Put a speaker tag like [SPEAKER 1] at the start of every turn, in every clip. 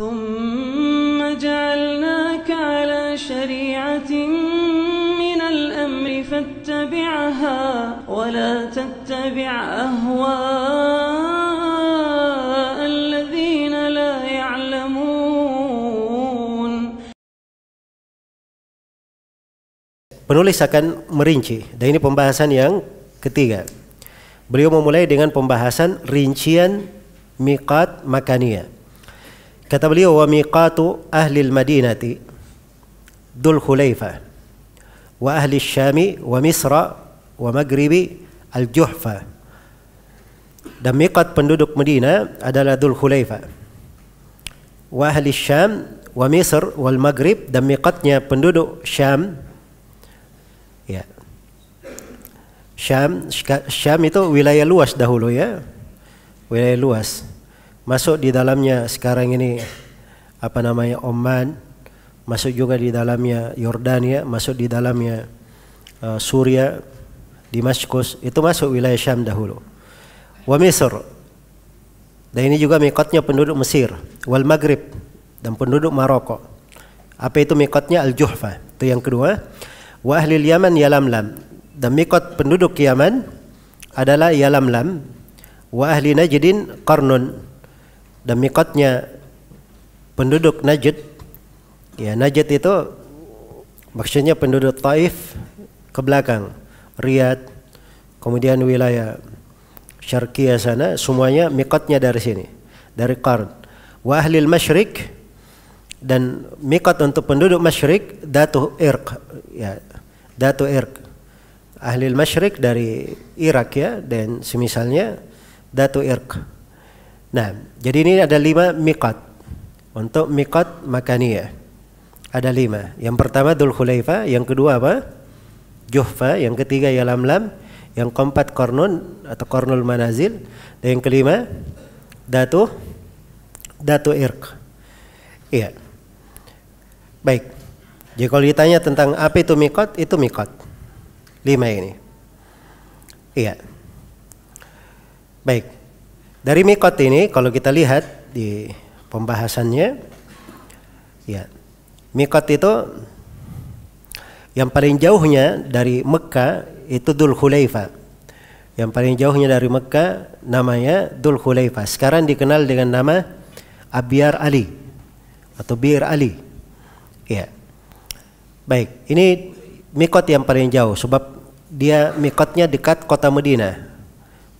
[SPEAKER 1] ثم جعلناك على شريعة من الأمر فاتبعها ولا تتبع أهواء الذين لا يعلمون Penulis akan merinci dan ini pembahasan yang ketiga. Beliau memulai dengan pembahasan rincian miqat makaniyah kata beliau wa miqatu ahli al-madinati dul ميقات wa ahli ذو wa misra wa maghribi al-juhfa dan miqat penduduk Madinah adalah dul Khulaifa. Wa ahli Syam, wa Misr, wal Maghrib dan miqatnya penduduk Syam. Ya. Syam, Syam itu wilayah luas dahulu ya. Wilayah luas. masuk di dalamnya sekarang ini apa namanya Oman, masuk juga di dalamnya Yordania, masuk di dalamnya uh, Suria, Damaskus, itu masuk wilayah Syam dahulu. Wa Misr. Dan ini juga mikotnya penduduk Mesir, wal Maghrib dan penduduk Maroko. Apa itu mikotnya Al-Juhfa? Itu yang kedua. Wa ahli Yaman Yalamlam. Dan mikot penduduk Yaman adalah Yalamlam. Wa ahli Najdin Qarnun dan mikotnya penduduk Najd ya Najd itu maksudnya penduduk Taif ke belakang Riyadh kemudian wilayah Syarqiyah sana semuanya mikotnya dari sini dari Qarn wa ahlil masyrik dan mikot untuk penduduk masyrik datu irq ya datu irq ahli masyrik dari Irak ya dan semisalnya datu irq Nah, jadi ini ada lima mikot. Untuk mikot makaniyah. Ada lima. Yang pertama Dul Khulaifa, yang kedua apa? Juhfa, yang ketiga ya Lam, yang keempat Kornun atau Kornul Manazil, dan yang kelima Datu Datu Irq. Iya. Baik. Jadi kalau ditanya tentang apa itu mikot, itu mikot. Lima ini. Iya. Baik. Dari mikot ini kalau kita lihat di pembahasannya ya mikot itu yang paling jauhnya dari Mekah itu Dul Khulaifah. Yang paling jauhnya dari Mekah namanya Dul Khulaifah. Sekarang dikenal dengan nama Abiar Ali atau Bir Ali. Ya. Baik, ini mikot yang paling jauh sebab dia mikotnya dekat kota Medina.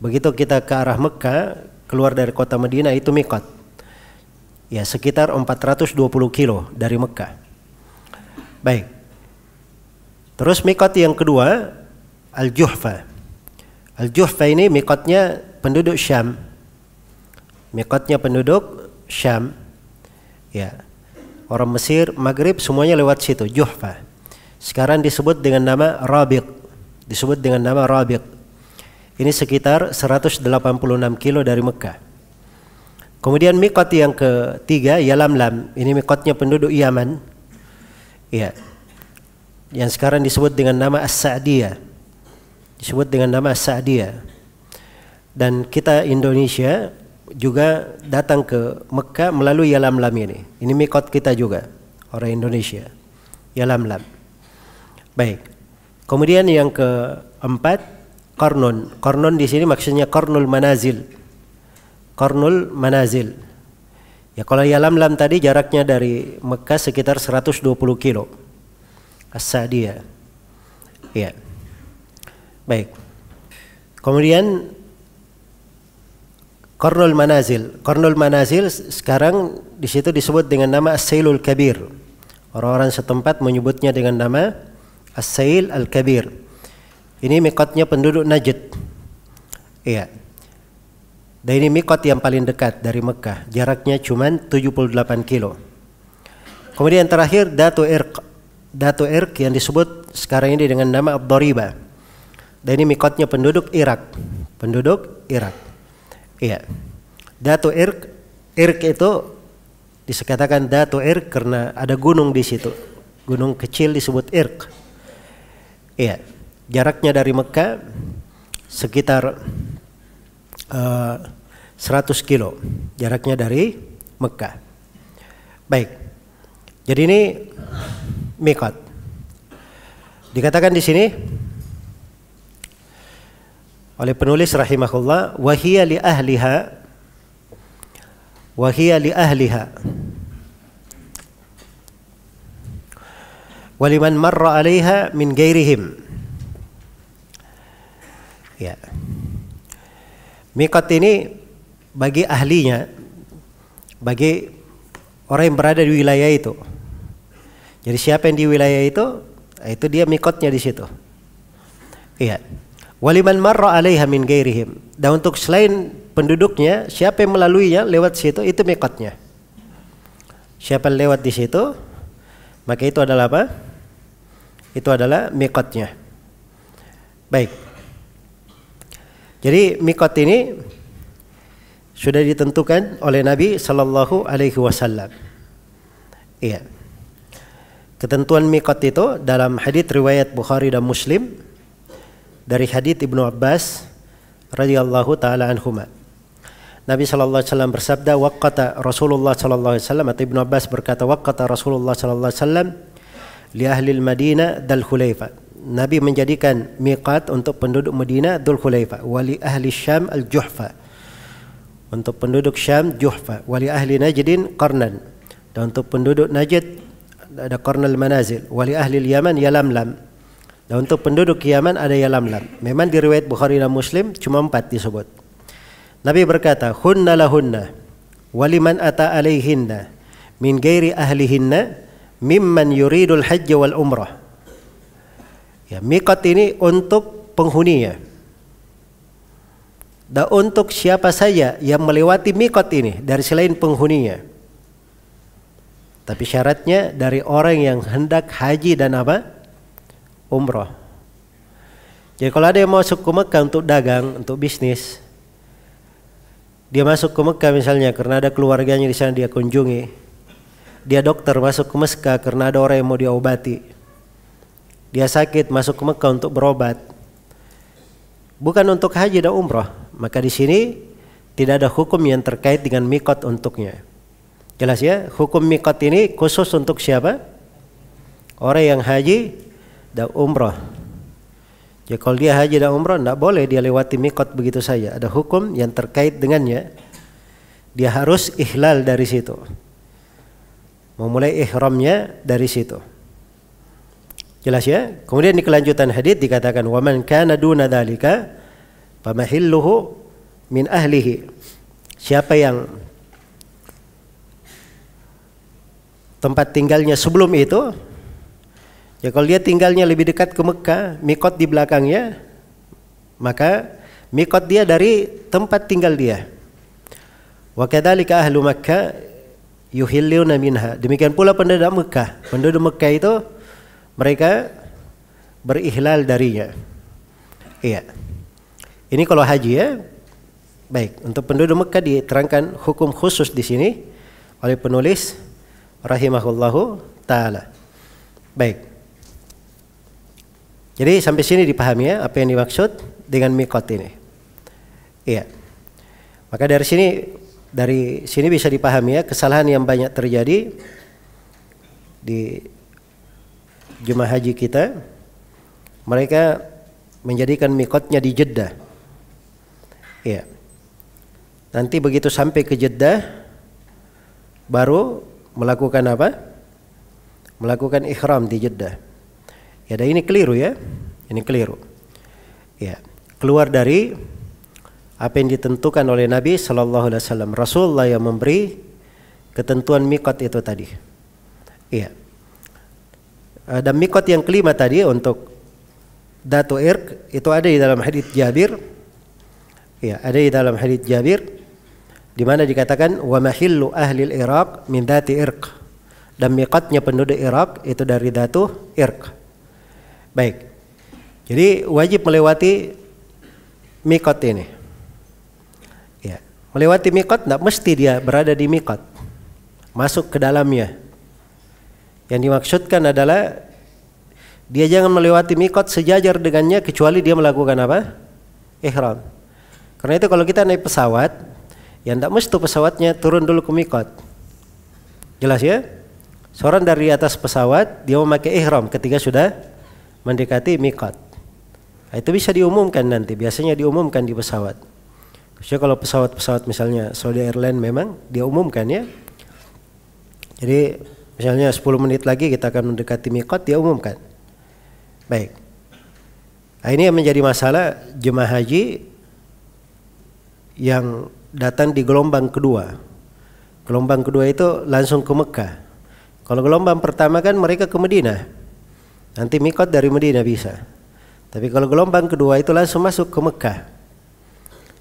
[SPEAKER 1] Begitu kita ke arah Mekah, keluar dari kota Madinah itu mikot. Ya sekitar 420 kilo dari Mekah. Baik. Terus mikot yang kedua Al-Juhfa. Al-Juhfa ini mikotnya penduduk Syam. Mikotnya penduduk Syam. Ya. Orang Mesir, Maghrib semuanya lewat situ, Juhfa. Sekarang disebut dengan nama Rabiq. Disebut dengan nama Rabiq ini sekitar 186 kilo dari Mekah. Kemudian mikot yang ketiga lam. Ini mikotnya penduduk Yaman. Ya. Yang sekarang disebut dengan nama As-Sa'diyah. Disebut dengan nama As-Sa'diyah. Dan kita Indonesia juga datang ke Mekah melalui Yalamlam ini. Ini mikot kita juga orang Indonesia. Yalam Lam. Baik. Kemudian yang keempat Karnun. Karnun di sini maksudnya karnul manazil. Karnul manazil. Ya kalau lam-lam tadi jaraknya dari Mekah sekitar 120 kilo. asa dia. Ya. Baik. Kemudian Kornul Manazil. Kornul Manazil sekarang di situ disebut dengan nama Asailul Kabir. Orang-orang setempat menyebutnya dengan nama Asail Al-Kabir. Ini mikotnya penduduk Najd. Iya. Dan ini mikot yang paling dekat dari Mekah. Jaraknya cuma 78 kilo. Kemudian terakhir Datu Irq. Datu Irq yang disebut sekarang ini dengan nama Abdoriba. Dan ini mikotnya penduduk Irak. Penduduk Irak. Iya. Datu Irq. Irq itu disekatakan Datu Irq karena ada gunung di situ. Gunung kecil disebut Irq. Iya. Jaraknya dari Mekah sekitar uh, eh, 100 kilo. Jaraknya dari Mekah. Baik. Jadi ini mikot. Dikatakan di sini oleh penulis rahimahullah wahia li ahliha wahia li ahliha waliman marra alaiha min gairihim Ya. Mikot ini bagi ahlinya, bagi orang yang berada di wilayah itu. Jadi siapa yang di wilayah itu, itu dia mikotnya di situ. Iya. Waliman marra alaiha min gairihim. Dan untuk selain penduduknya, siapa yang melaluinya lewat situ, itu mikotnya. Siapa yang lewat di situ, maka itu adalah apa? Itu adalah mikotnya. Baik. Jadi mikot ini sudah ditentukan oleh Nabi Shallallahu Alaihi Wasallam. Iya. Ketentuan mikot itu dalam hadits riwayat Bukhari dan Muslim dari hadits Ibnu Abbas radhiyallahu taala anhuma. Nabi Shallallahu Alaihi Wasallam bersabda, wakata Rasulullah Shallallahu Alaihi Wasallam atau Ibnu Abbas berkata, wakata Rasulullah Shallallahu Alaihi Wasallam li ahli Madinah dal Hulaifa. Nabi menjadikan miqat untuk penduduk Madinah Dhul Khulaifah wali ahli Syam Al-Juhfa. Untuk penduduk Syam Juhfa, wali ahli Najdin Qarnan. Dan untuk penduduk Najd ada Qarnal Manazil, wali ahli Yaman Yalamlam. Dan untuk penduduk Yaman ada Yalamlam. Memang di riwayat Bukhari dan Muslim cuma empat disebut. Nabi berkata, "Hunna lahunna waliman ata alaihinna min ghairi ahlihinna mimman yuridul hajj wal umrah." Ya, mikot ini untuk penghuninya. Dan untuk siapa saja yang melewati mikot ini dari selain penghuninya. Tapi syaratnya dari orang yang hendak haji dan apa? Umroh. Jadi kalau ada yang masuk ke Mekah untuk dagang, untuk bisnis, dia masuk ke Mekah misalnya karena ada keluarganya di sana dia kunjungi, dia dokter masuk ke Mekah karena ada orang yang mau diobati, dia sakit masuk ke Mekah untuk berobat. Bukan untuk haji dan umroh. Maka di sini tidak ada hukum yang terkait dengan mikot untuknya. Jelas ya, hukum mikot ini khusus untuk siapa? Orang yang haji dan umroh. Ya kalau dia haji dan umroh tidak boleh dia lewati mikot begitu saja. Ada hukum yang terkait dengannya. Dia harus ihlal dari situ. Memulai ihramnya dari situ. Jelas ya? Kemudian di kelanjutan hadis dikatakan waman kana duna dzalika famahilluhu min ahlihi. Siapa yang tempat tinggalnya sebelum itu ya kalau dia tinggalnya lebih dekat ke Mekah, mikot di belakangnya maka mikot dia dari tempat tinggal dia. Wa kadzalika ahlu Makkah yuhilluna minha. Demikian pula penduduk Mekah. Penduduk Mekah itu mereka berihlal darinya. Iya. Ini kalau haji ya. Baik, untuk penduduk Mekah diterangkan hukum khusus di sini oleh penulis rahimahullahu taala. Baik. Jadi sampai sini dipahami ya apa yang dimaksud dengan mikot ini. Iya. Maka dari sini dari sini bisa dipahami ya kesalahan yang banyak terjadi di jemaah haji kita mereka menjadikan mikotnya di Jeddah. Ya. Nanti begitu sampai ke Jeddah baru melakukan apa? Melakukan ihram di Jeddah. Ya, dan ini keliru ya. Ini keliru. Ya, keluar dari apa yang ditentukan oleh Nabi Shallallahu Alaihi Wasallam Rasulullah yang memberi ketentuan mikot itu tadi iya Eh, dan mikot yang kelima tadi untuk datu irk itu ada di dalam hadis Jabir. Ya, ada di dalam hadis Jabir di mana dikatakan wa mahillu ahli Iraq min dati irq. Dan mikotnya penduduk Irak itu dari datu irk. Baik. Jadi wajib melewati mikot ini. Ya, melewati mikot tidak mesti dia berada di mikot. Masuk ke dalamnya yang dimaksudkan adalah dia jangan melewati mikot sejajar dengannya kecuali dia melakukan apa? Ihram. Karena itu kalau kita naik pesawat, yang tidak mesti pesawatnya turun dulu ke mikot. Jelas ya? Seorang dari atas pesawat dia memakai ihram ketika sudah mendekati mikot. Nah, itu bisa diumumkan nanti, biasanya diumumkan di pesawat. Khususnya kalau pesawat-pesawat misalnya Saudi Airline memang dia umumkan ya. Jadi Misalnya 10 menit lagi kita akan mendekati miqat, dia umumkan. Baik. Nah, ini yang menjadi masalah jemaah haji yang datang di gelombang kedua. Gelombang kedua itu langsung ke Mekah. Kalau gelombang pertama kan mereka ke Medina Nanti mikot dari Medina bisa. Tapi kalau gelombang kedua itu langsung masuk ke Mekah.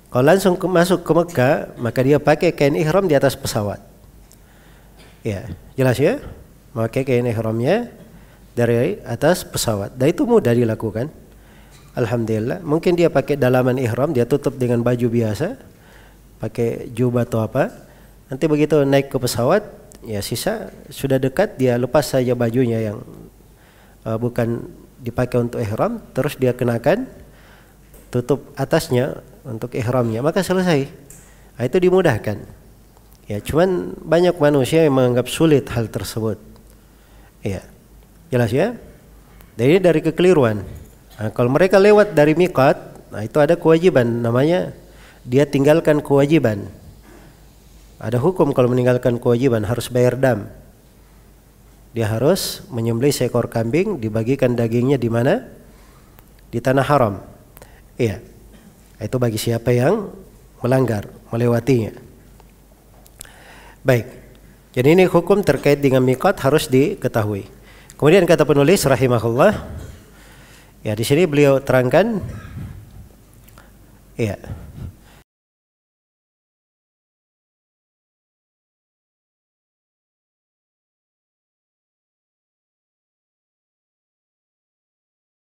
[SPEAKER 1] Kalau langsung masuk ke Mekah, maka dia pakai kain ihram di atas pesawat. Ya, jelas ya. Memakai kain ihramnya dari atas pesawat. Dan itu mudah dilakukan. Alhamdulillah. Mungkin dia pakai dalaman ihram, dia tutup dengan baju biasa, pakai jubah atau apa. Nanti begitu naik ke pesawat, ya sisa sudah dekat dia lepas saja bajunya yang uh, bukan dipakai untuk ihram, terus dia kenakan tutup atasnya untuk ihramnya, maka selesai. Nah, itu dimudahkan. Ya, cuman banyak manusia yang menganggap sulit hal tersebut. Ya. Jelas ya? Jadi dari kekeliruan. Nah, kalau mereka lewat dari mikot, nah itu ada kewajiban namanya dia tinggalkan kewajiban. Ada hukum kalau meninggalkan kewajiban harus bayar dam. Dia harus menyembelih seekor kambing, dibagikan dagingnya di mana? Di tanah haram. Iya. Itu bagi siapa yang melanggar, melewatinya. Baik. Jadi ini hukum terkait dengan mikot harus diketahui. Kemudian kata penulis rahimahullah, ya di sini beliau terangkan, ya